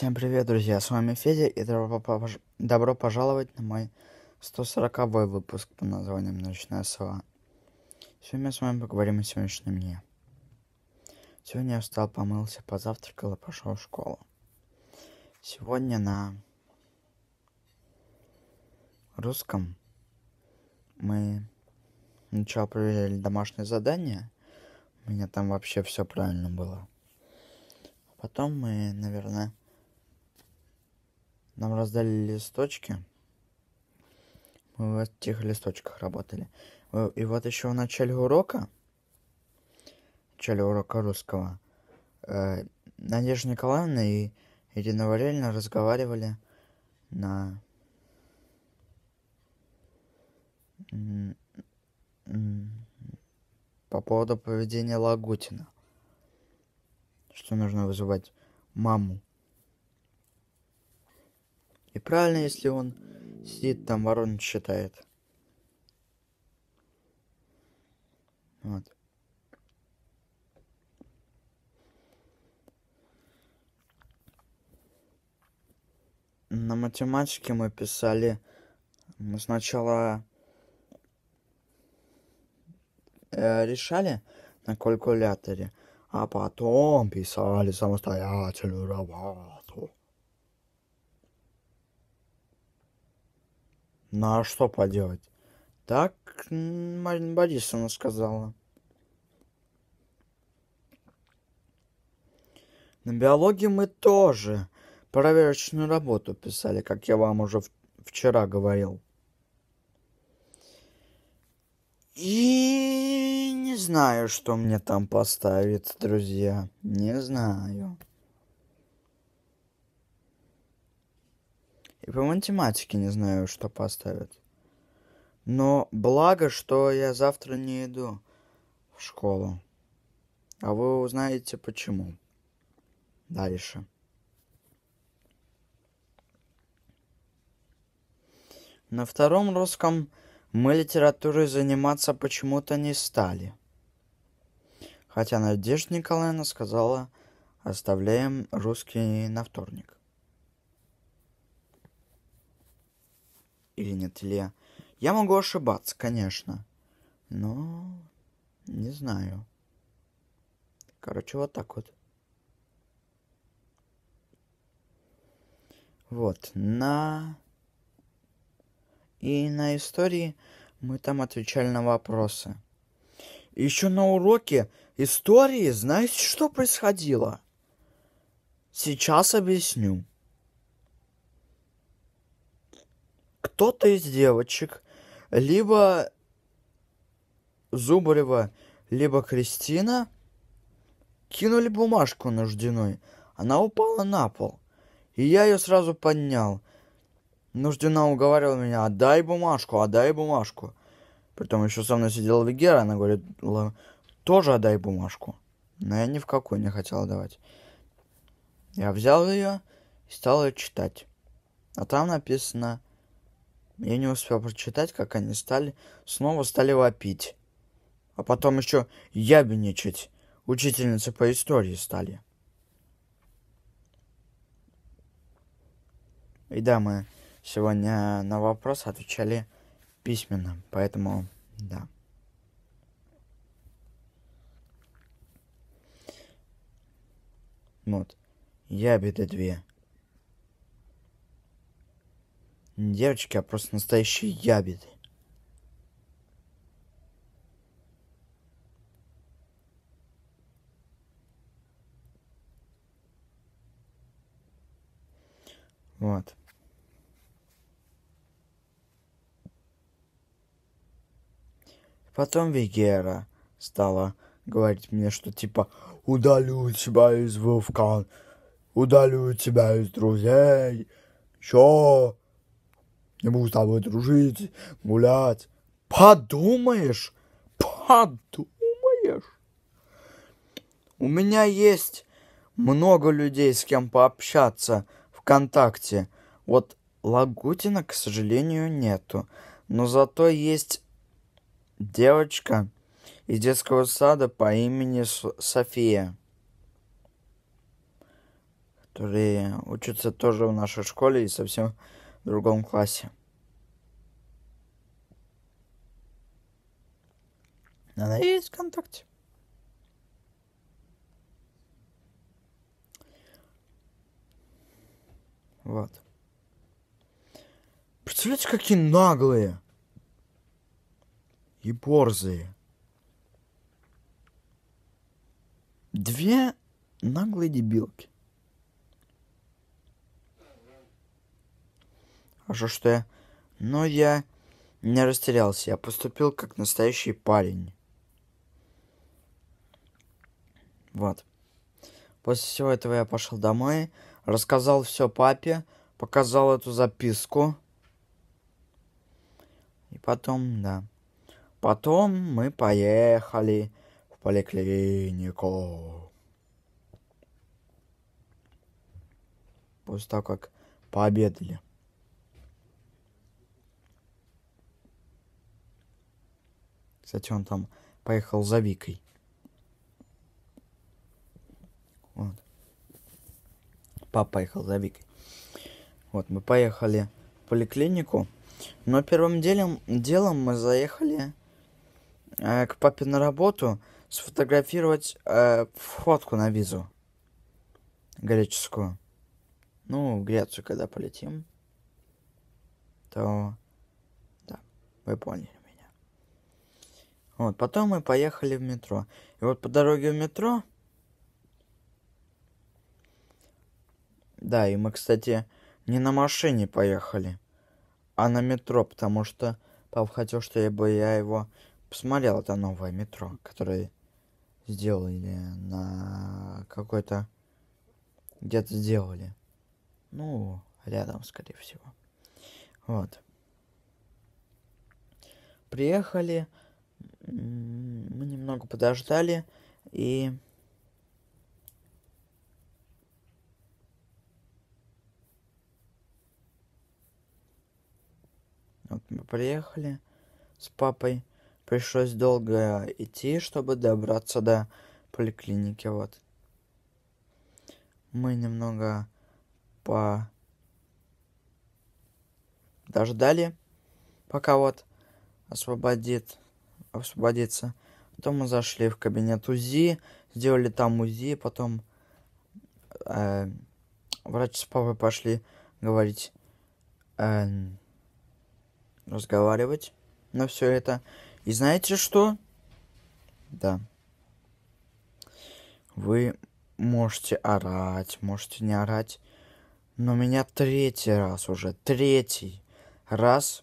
Всем привет, друзья, с вами Федя, и добро пожаловать на мой 140 выпуск под названием «Ночная сова». Сегодня мы с вами поговорим о сегодняшнем дне. Сегодня я встал, помылся, позавтракал и пошел в школу. Сегодня на русском мы сначала проверяли домашнее задание. У меня там вообще все правильно было. Потом мы, наверное, нам раздали листочки. Мы в этих листочках работали. Э, и вот еще в начале урока, в начале урока русского, э, Надежда Николаевна и Ирина Валерьевна разговаривали на по поводу поведения Лагутина. Что нужно вызывать маму и правильно, если он сидит там, ворон считает. Вот. На математике мы писали мы сначала э, решали на калькуляторе, а потом писали самостоятельную работу. Ну а что поделать? Так Марина Борисовна сказала. На биологии мы тоже проверочную работу писали, как я вам уже вчера говорил. И не знаю, что мне там поставить, друзья. Не знаю. И по математике не знаю, что поставят. Но благо, что я завтра не иду в школу. А вы узнаете почему. Дальше. На втором русском мы литературой заниматься почему-то не стали. Хотя Надежда Николаевна сказала, оставляем русский на вторник. или нет Ле. Я могу ошибаться, конечно. Но не знаю. Короче, вот так вот. Вот, на... И на истории мы там отвечали на вопросы. еще на уроке истории знаете, что происходило? Сейчас объясню. кто-то из девочек, либо Зубарева, либо Кристина, кинули бумажку на Ждиной. Она упала на пол, и я ее сразу поднял. Нуждина Ждина уговаривала меня, отдай «А бумажку, отдай а бумажку. Притом еще со мной сидела Вегера, она говорит, тоже отдай бумажку. Но я ни в какую не хотел давать. Я взял ее и стал ее читать. А там написано я не успел прочитать, как они стали, снова стали вопить. А потом еще ябеничать. Учительницы по истории стали. И да, мы сегодня на вопрос отвечали письменно, поэтому да. Вот. Ябеды две. Не девочки, а просто настоящие ябеды. Вот. Потом Вегера стала говорить мне, что типа «Удалю тебя из вулкан, удалю тебя из друзей, чё?» не буду с тобой дружить, гулять. Подумаешь, подумаешь. У меня есть много людей, с кем пообщаться ВКонтакте. Вот Лагутина, к сожалению, нету. Но зато есть девочка из детского сада по имени София, которые учатся тоже в нашей школе и совсем в другом классе. Она есть ВКонтакте. Вот. Представляете, какие наглые и борзые. Две наглые дебилки. Хорошо, что я... Но я не растерялся. Я поступил как настоящий парень. Вот. После всего этого я пошел домой, рассказал все папе, показал эту записку. И потом, да. Потом мы поехали в поликлинику. После того, как пообедали. Кстати, он там поехал за Викой. Вот. Папа поехал за Викой. Вот, мы поехали в поликлинику. Но первым делом, делом мы заехали э, к папе на работу сфотографировать э, фотку на визу греческую. Ну, в Грецию, когда полетим, то... Да, вы поняли. Вот, потом мы поехали в метро. И вот по дороге в метро... Да, и мы, кстати, не на машине поехали, а на метро, потому что папа хотел, чтобы я его посмотрел. Это новое метро, которое сделали на какой-то... Где-то сделали. Ну, рядом, скорее всего. Вот. Приехали. Мы немного подождали и... Вот мы приехали с папой. Пришлось долго идти, чтобы добраться до поликлиники. Вот. Мы немного по дождали, пока вот освободит освободиться. Потом мы зашли в кабинет УЗИ, сделали там УЗИ, потом э, врач с папой пошли говорить, э, разговаривать на все это. И знаете что? Да. Вы можете орать, можете не орать. Но меня третий раз уже, третий раз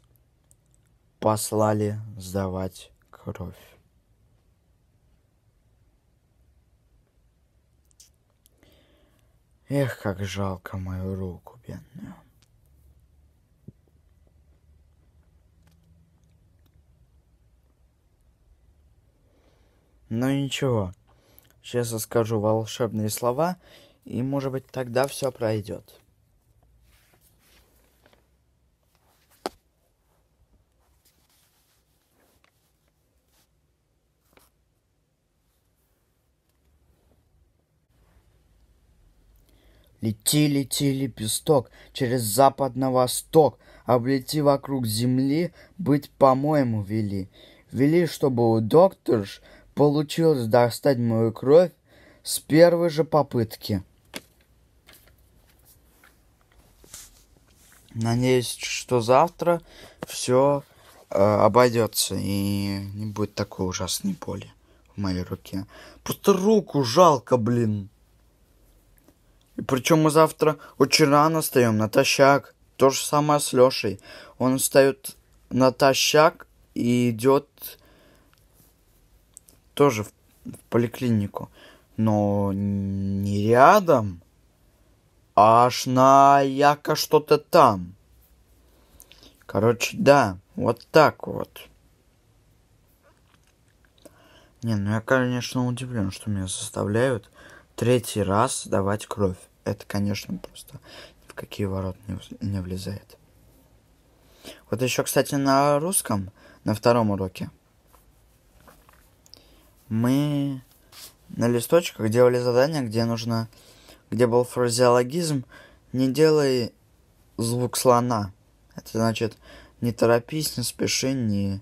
послали сдавать кровь. Эх, как жалко мою руку бедную. Но ну ничего, сейчас я скажу волшебные слова, и, может быть, тогда все пройдет. Лети, лети, лепесток, через запад на восток, облети вокруг земли, быть по-моему вели. Вели, чтобы у докторш получилось достать мою кровь с первой же попытки. Надеюсь, что завтра все э, обойдется и не будет такой ужасной боли в моей руке. Просто руку жалко, блин. Причем мы завтра очень рано встаем, натощак. То же самое с Лешей. Он встает натощак и идет тоже в, в поликлинику. Но не рядом, а аж на яко что-то там. Короче, да, вот так вот. Не, ну я, конечно, удивлен, что меня заставляют третий раз давать кровь. Это, конечно, просто ни в какие ворота не, не влезает. Вот еще, кстати, на русском, на втором уроке, мы на листочках делали задание, где нужно, где был фразеологизм «не делай звук слона». Это значит «не торопись, не спеши, не,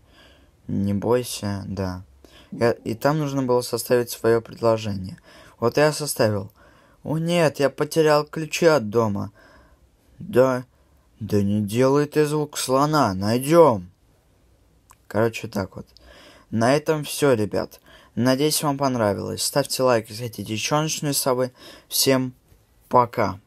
не бойся», да. И, и там нужно было составить свое предложение – вот я составил. О нет, я потерял ключи от дома. Да, да не делай ты звук слона, найдем. Короче, так вот. На этом все, ребят. Надеюсь, вам понравилось. Ставьте лайк, если хотите еще с Всем пока.